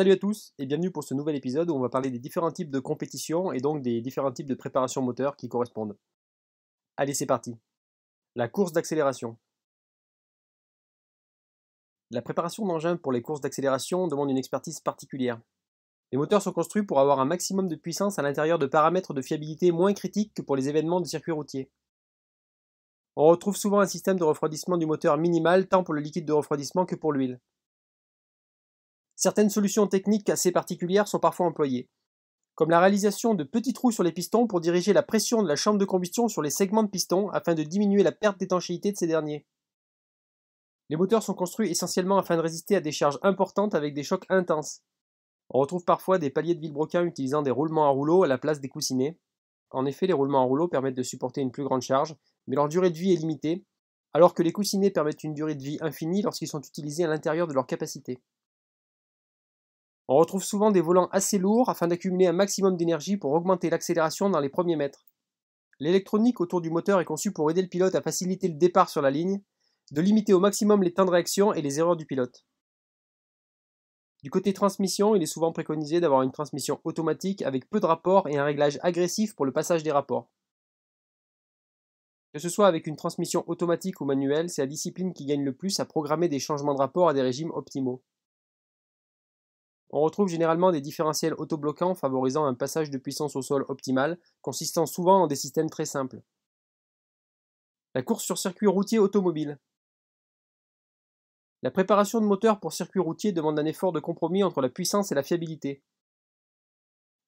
Salut à tous et bienvenue pour ce nouvel épisode où on va parler des différents types de compétitions et donc des différents types de préparation moteur qui correspondent. Allez, c'est parti. La course d'accélération. La préparation d'engins pour les courses d'accélération demande une expertise particulière. Les moteurs sont construits pour avoir un maximum de puissance à l'intérieur de paramètres de fiabilité moins critiques que pour les événements de circuit routier. On retrouve souvent un système de refroidissement du moteur minimal tant pour le liquide de refroidissement que pour l'huile certaines solutions techniques assez particulières sont parfois employées, comme la réalisation de petits trous sur les pistons pour diriger la pression de la chambre de combustion sur les segments de pistons afin de diminuer la perte d'étanchéité de ces derniers. Les moteurs sont construits essentiellement afin de résister à des charges importantes avec des chocs intenses. On retrouve parfois des paliers de vilebrequin utilisant des roulements à rouleaux à la place des coussinets. En effet, les roulements à rouleaux permettent de supporter une plus grande charge, mais leur durée de vie est limitée, alors que les coussinets permettent une durée de vie infinie lorsqu'ils sont utilisés à l'intérieur de leur capacité. On retrouve souvent des volants assez lourds afin d'accumuler un maximum d'énergie pour augmenter l'accélération dans les premiers mètres. L'électronique autour du moteur est conçue pour aider le pilote à faciliter le départ sur la ligne, de limiter au maximum les temps de réaction et les erreurs du pilote. Du côté transmission, il est souvent préconisé d'avoir une transmission automatique avec peu de rapports et un réglage agressif pour le passage des rapports. Que ce soit avec une transmission automatique ou manuelle, c'est la discipline qui gagne le plus à programmer des changements de rapport à des régimes optimaux. On retrouve généralement des différentiels autobloquants favorisant un passage de puissance au sol optimal, consistant souvent en des systèmes très simples. La course sur circuit routier automobile. La préparation de moteurs pour circuit routier demande un effort de compromis entre la puissance et la fiabilité.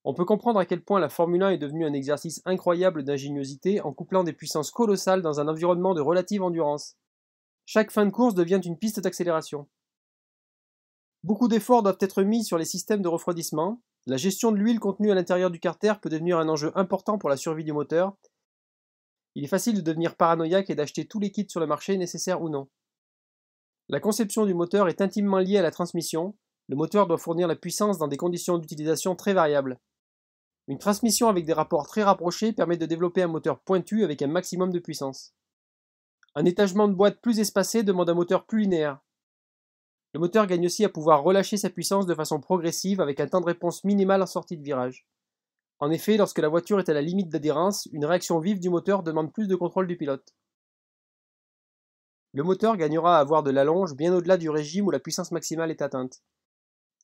On peut comprendre à quel point la Formule 1 est devenue un exercice incroyable d'ingéniosité en couplant des puissances colossales dans un environnement de relative endurance. Chaque fin de course devient une piste d'accélération. Beaucoup d'efforts doivent être mis sur les systèmes de refroidissement. La gestion de l'huile contenue à l'intérieur du carter peut devenir un enjeu important pour la survie du moteur. Il est facile de devenir paranoïaque et d'acheter tous les kits sur le marché, nécessaires ou non. La conception du moteur est intimement liée à la transmission. Le moteur doit fournir la puissance dans des conditions d'utilisation très variables. Une transmission avec des rapports très rapprochés permet de développer un moteur pointu avec un maximum de puissance. Un étagement de boîte plus espacé demande un moteur plus linéaire. Le moteur gagne aussi à pouvoir relâcher sa puissance de façon progressive avec un temps de réponse minimal en sortie de virage. En effet, lorsque la voiture est à la limite d'adhérence, une réaction vive du moteur demande plus de contrôle du pilote. Le moteur gagnera à avoir de l'allonge bien au-delà du régime où la puissance maximale est atteinte.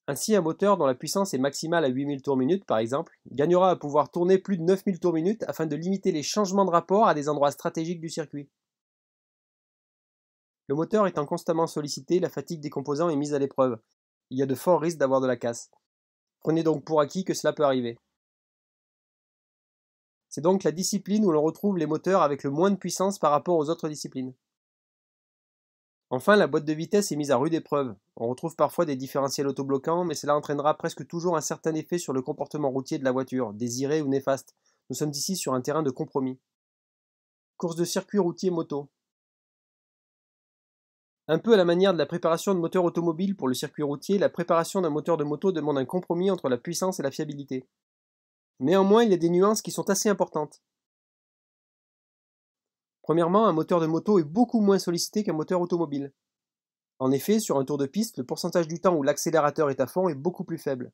Ainsi, un moteur dont la puissance est maximale à 8000 tours minute, par exemple, gagnera à pouvoir tourner plus de 9000 tours minute afin de limiter les changements de rapport à des endroits stratégiques du circuit. Le moteur étant constamment sollicité, la fatigue des composants est mise à l'épreuve. Il y a de forts risques d'avoir de la casse. Prenez donc pour acquis que cela peut arriver. C'est donc la discipline où l'on retrouve les moteurs avec le moins de puissance par rapport aux autres disciplines. Enfin, la boîte de vitesse est mise à rude épreuve. On retrouve parfois des différentiels autobloquants, mais cela entraînera presque toujours un certain effet sur le comportement routier de la voiture, désiré ou néfaste. Nous sommes ici sur un terrain de compromis. Course de circuit routier moto. Un peu à la manière de la préparation de moteurs automobiles pour le circuit routier, la préparation d'un moteur de moto demande un compromis entre la puissance et la fiabilité. Néanmoins, il y a des nuances qui sont assez importantes. Premièrement, un moteur de moto est beaucoup moins sollicité qu'un moteur automobile. En effet, sur un tour de piste, le pourcentage du temps où l'accélérateur est à fond est beaucoup plus faible.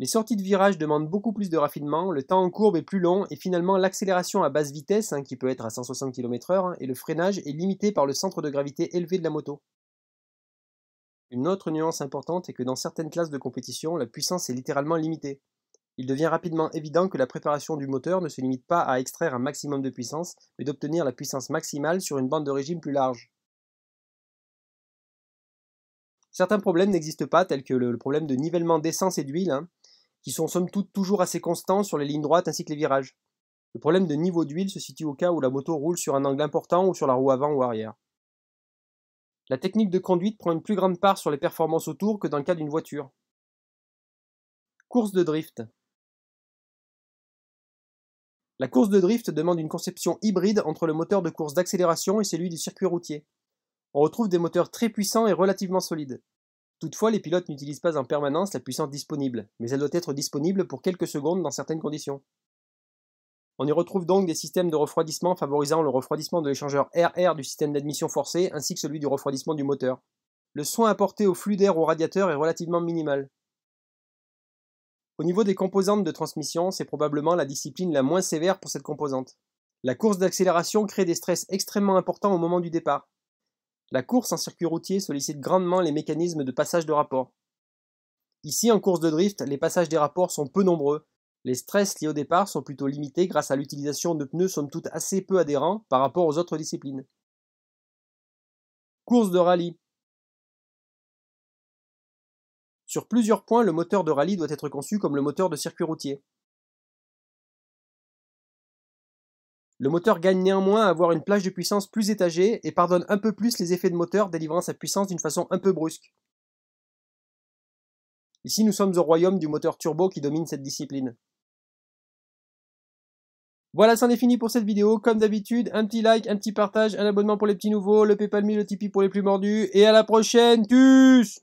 Les sorties de virage demandent beaucoup plus de raffinement, le temps en courbe est plus long et finalement l'accélération à basse vitesse, hein, qui peut être à 160 km/h, hein, et le freinage est limité par le centre de gravité élevé de la moto. Une autre nuance importante est que dans certaines classes de compétition, la puissance est littéralement limitée. Il devient rapidement évident que la préparation du moteur ne se limite pas à extraire un maximum de puissance, mais d'obtenir la puissance maximale sur une bande de régime plus large. Certains problèmes n'existent pas, tels que le problème de nivellement d'essence et d'huile, hein qui sont somme toute toujours assez constants sur les lignes droites ainsi que les virages. Le problème de niveau d'huile se situe au cas où la moto roule sur un angle important ou sur la roue avant ou arrière. La technique de conduite prend une plus grande part sur les performances autour que dans le cas d'une voiture. Course de drift. La course de drift demande une conception hybride entre le moteur de course d'accélération et celui du circuit routier. On retrouve des moteurs très puissants et relativement solides. Toutefois, les pilotes n'utilisent pas en permanence la puissance disponible, mais elle doit être disponible pour quelques secondes dans certaines conditions. On y retrouve donc des systèmes de refroidissement favorisant le refroidissement de l'échangeur RR du système d'admission forcée ainsi que celui du refroidissement du moteur. Le soin apporté au flux d'air au radiateur est relativement minimal. Au niveau des composantes de transmission, c'est probablement la discipline la moins sévère pour cette composante. La course d'accélération crée des stress extrêmement importants au moment du départ. La course en circuit routier sollicite grandement les mécanismes de passage de rapport. Ici, en course de drift, les passages des rapports sont peu nombreux. Les stress liés au départ sont plutôt limités grâce à l'utilisation de pneus somme toute assez peu adhérents par rapport aux autres disciplines. Course de rallye. Sur plusieurs points, le moteur de rallye doit être conçu comme le moteur de circuit routier. Le moteur gagne néanmoins à avoir une plage de puissance plus étagée et pardonne un peu plus les effets de moteur délivrant sa puissance d'une façon un peu brusque. Ici, nous sommes au royaume du moteur turbo qui domine cette discipline. Voilà, c'en est fini pour cette vidéo. Comme d'habitude, un petit like, un petit partage, un abonnement pour les petits nouveaux, le PayPal Me, le Tipeee pour les plus mordus. Et à la prochaine, tchuss